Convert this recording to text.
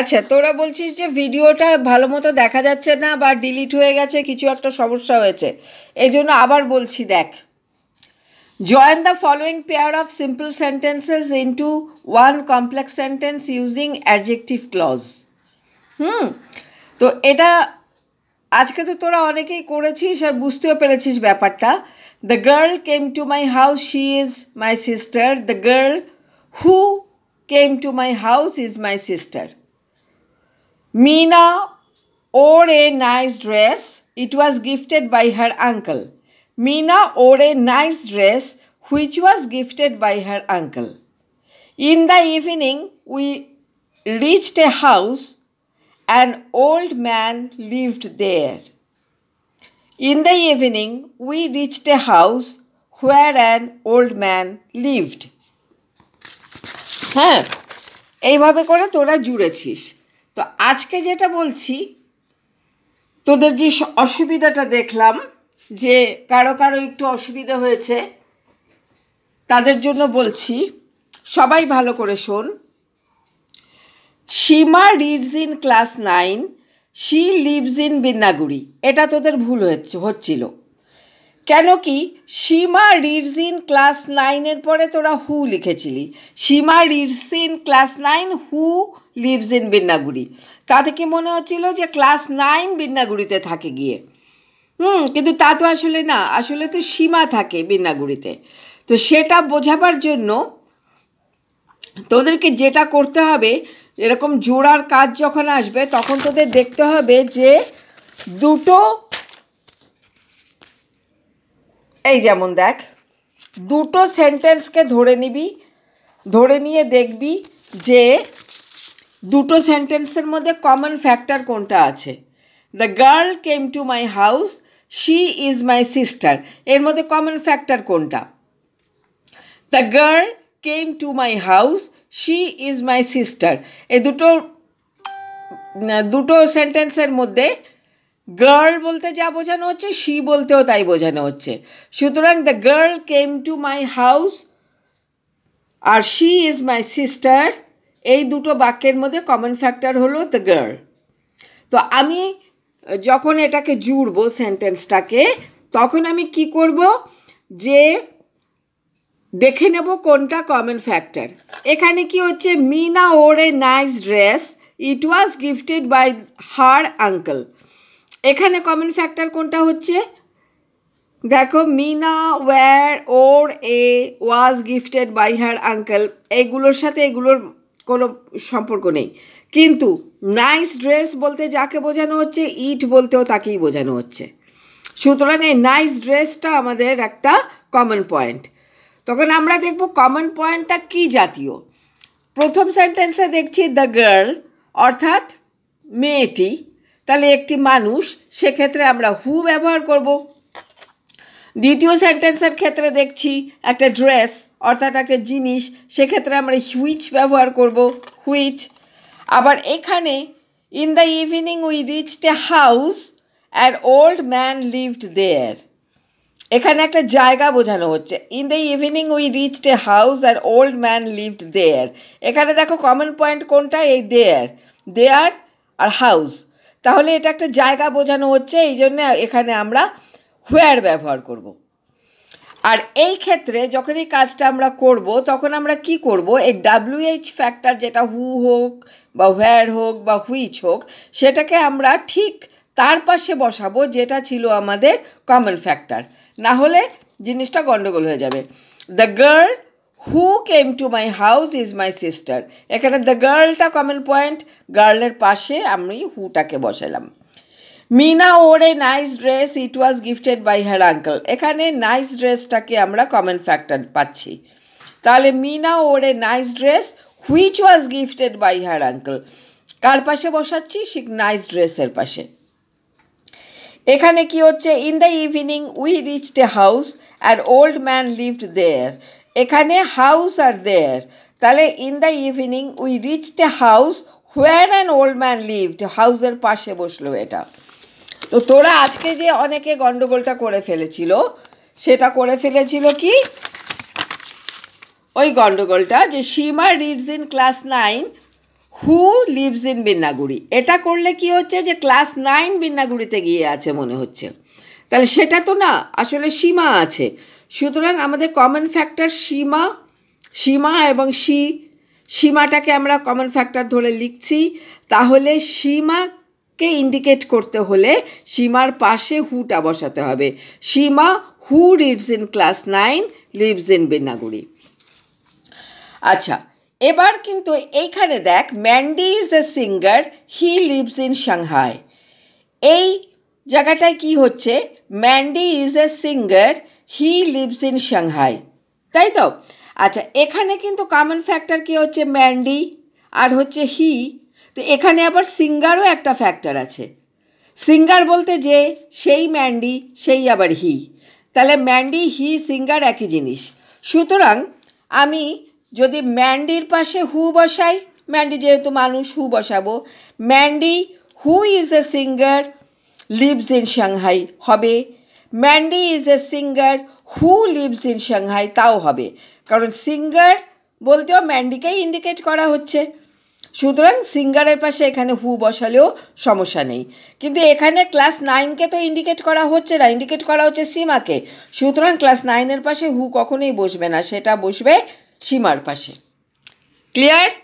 আচ্ছা তোরা বলছিস যে ভিডিওটা ভালো মতো দেখা যাচ্ছে না বা ডিলিট হয়ে গেছে কিছু একটা সমস্যা হয়েছে এই জন্য আবার বলছি দেখ join the following pair of simple sentences into one complex sentence using adjective clause hmm তো এটা আজকে তো তোরা অনেকেই করেছিস আর বুঝতেও পেরেছিস ব্যাপারটা the girl came to my house she is my sister the girl who came to my house is my sister Meena wore a nice dress. It was gifted by her uncle. Meena wore a nice dress which was gifted by her uncle. In the evening, we reached a house. An old man lived there. In the evening, we reached a house where an old man lived. হ্যাঁ এইভাবে করে তোরা জুড়েছিস তো আজকে যেটা বলছি তোদের যে অসুবিধাটা দেখলাম যে কারো কারো একটু অসুবিধা হয়েছে তাদের জন্য বলছি সবাই ভালো করে শোন Seema reads in class nine she lives in Binnaguri এটা তোদের ভুল হচ্ছে হচ্ছিল কেন কি সীমা রিরসিন ক্লাস নাইনের পরে তোরা হু লিখেছিলি Seema reads in class nine who lives in Binnaguri তা থেকে মনে হচ্ছিল যে ক্লাস নাইন বিন্নাগুড়িতে থাকে গিয়ে হুম কিন্তু তা তো আসলে না আসলে তো সীমা থাকে বিন্নাগুড়িতে তো সেটা বোঝাবার জন্য তোদেরকে যেটা করতে হবে এরকম জোড়ার কাজ যখন আসবে তখন তোদের দেখতে হবে যে দুটো এই যেমন দেখ দুটো সেন্টেন্সকে ধরে নিবি ধরে নিয়ে দেখবি যে দুটো সেন্টেন্সের মধ্যে কমন ফ্যাক্টর কোনটা আছে the girl came to my house she is my sister এর মধ্যে কমন ফ্যাক্টর কোনটা the girl came to my house she is my sister এ দুটো দুটো সেন্টেন্সের মধ্যে গার্ল বলতে যা বোঝানো হচ্ছে শি বলতেও তাই বোঝানো হচ্ছে সুতরাং the girl came to my house আর শি ইজ মাই সিস্টার এই দুটো বাক্যের মধ্যে কমন ফ্যাক্টর হলো দ্য গার্ল তো আমি যখন এটাকে জুড়বো সেন্টেন্সটাকে তখন আমি কি করব যে দেখে নেব কোনটা কমন ফ্যাক্টর এখানে কি হচ্ছে মিনা ওর a nice dress it was gifted by her uncle এখানে কমন ফ্যাক্টর কোনটা হচ্ছে দেখো Meena wore or a was gifted by her uncle এইগুলোর সাথে এগুলোর কোনো সম্পর্ক নেই কিন্তু নাইস ড্রেস বলতে যাকে বোঝানো হচ্ছে ইট বলতেও তাকেই বোঝানো হচ্ছে সুতরাং এই নাইস ড্রেসটা আমাদের একটা কমন পয়েন্ট তখন আমরা দেখব কমন পয়েন্টটা কি জাতীয় প্রথম সেন্টেন্সে দেখছি দ্য গার্ল অর্থাৎ মেয়েটি তাহলে একটি মানুষ সেক্ষেত্রে আমরা হু ব্যবহার করব দ্বিতীয় সেন্টেন্সের ক্ষেত্রে দেখছি একটা ড্রেস অর্থাৎ একটা জিনিস সেক্ষেত্রে আমরা হুইচ ব্যবহার করব হুইচ আবার এখানে in the evening we reached a house and old man lived there এখানে একটা জায়গা বোঝানো হচ্ছে in the evening we reached a house and old man lived there এখানে দেখো কমন পয়েন্ট কোনটা এই দেয়ার দেয়ার আর হাউস তাহলে এটা একটা জায়গা বোঝানো হচ্ছে এই জন্য এখানে আমরা হোয়ার ব্যবহার করব। আর এই ক্ষেত্রে যখন এই কাজটা আমরা করব তখন আমরা কি করব এই ডাব্লিউএইচ ফ্যাক্টর যেটা হু হোক বা হোয়ার হোক বা হুইচ হোক সেটাকে আমরা ঠিক তার পাশে বসাবো যেটা ছিল আমাদের কমন ফ্যাক্টর না হলে জিনিসটা গণ্ডগোল হয়ে যাবে the girl who came to my house is my sister এখানে দ্য গার্লটা কমন পয়েন্ট গার্লের পাশে আমি হুটাকে বসালাম মিনা ওর a nice dress it was gifted by her uncle এখানে নাইস ড্রেসটাকে আমরা কমন ফ্যাক্টর পাচ্ছি তাহলে মিনা ওর a nice dress which was gifted by her uncle কার পাশে বসাচ্ছি সে নাইস ড্রেসের পাশে এখানে কি হচ্ছে in the evening we reached a house and old man lived there এখানে হাউস আর দেয়ার তাহলে in the evening we reached a house where an old man lived হাউসের পাশে বসলো এটা তো তোরা আজকে যে অনেকে গণ্ডগোলটা করে ফেলেছিল সেটা করে ফেলেছিল কি ওই গণ্ডগোলটা যে Seema reads in class nine who lives in Binnaguri এটা করলে কি হচ্ছে যে ক্লাস নাইন বিন্নাগুড়িতে গিয়ে আছে মনে হচ্ছে তাহলে সেটা তো না আসলে সীমা আছে সুতরাং আমাদের কমন ফ্যাক্টর সীমা সীমা এবং সি সীমাটাকে আমরা কমন ফ্যাক্টর ধরে লিখছি তাহলে সীমাকে ইন্ডিকেট করতে হলে সীমার পাশে হুটা বসাতে হবে Seema who reads in class nine lives in Binnaguri আচ্ছা এবার কিন্তু এইখানে দেখ Mandy is a singer he lives in Shanghai এই জায়গাটায় কি হচ্ছে Mandy is a singer he lives in Shanghai তাই তো আচ্ছা এখানে কিন্তু কমন ফ্যাক্টর কি হচ্ছে ম্যান্ডি আর হচ্ছে হি তো এখানে আবার সিঙ্গারও একটা ফ্যাক্টর আছে সিঙ্গার বলতে যে সেই ম্যান্ডি সেই আবার হি তাহলে ম্যান্ডি হি সিঙ্গার একই জিনিস সুতরাং আমি যদি ম্যান্ডির পাশে হু বসাই ম্যান্ডি যেহেতু মানুষ হু বসাবো Mandy who is a singer lives in Shanghai হবে Mandy is a singer who lives in Shanghai তাও হবে কারণ সিঙ্গার বলতেও ম্যান্ডিকেই ইন্ডিকেট করা হচ্ছে সুতরাং সিঙ্গারের পাশে এখানে হু বসালেও সমস্যা নেই কিন্তু এখানে ক্লাস নাইনকে তো ইন্ডিকেট করা হচ্ছে না ইন্ডিকেট করা হচ্ছে সীমাকে সুতরাং ক্লাস নাইনের পাশে হু কখনোই বসবে না সেটা বসবে সীমার পাশে ক্লিয়ার